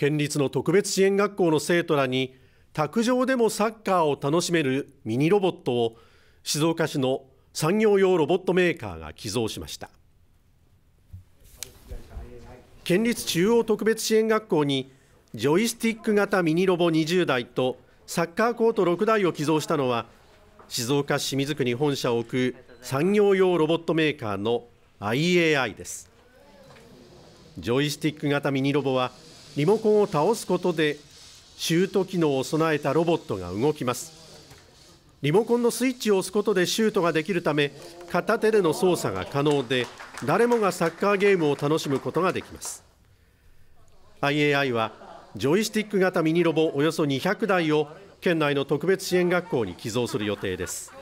県立の特別支援学校の生徒らに卓上でもサッカーを楽しめるミニロボットを静岡市の産業用ロボットメーカーが寄贈しました県立中央特別支援学校にジョイスティック型ミニロボ20台とサッカーコート6台を寄贈したのは静岡清水区に本社を置く産業用ロボットメーカーの IAI ですジョイスティック型ミニロボはリモコンを倒すことでシュート機能を備えたロボットが動きますリモコンのスイッチを押すことでシュートができるため片手での操作が可能で誰もがサッカーゲームを楽しむことができます IAI はジョイスティック型ミニロボおよそ200台を県内の特別支援学校に寄贈する予定です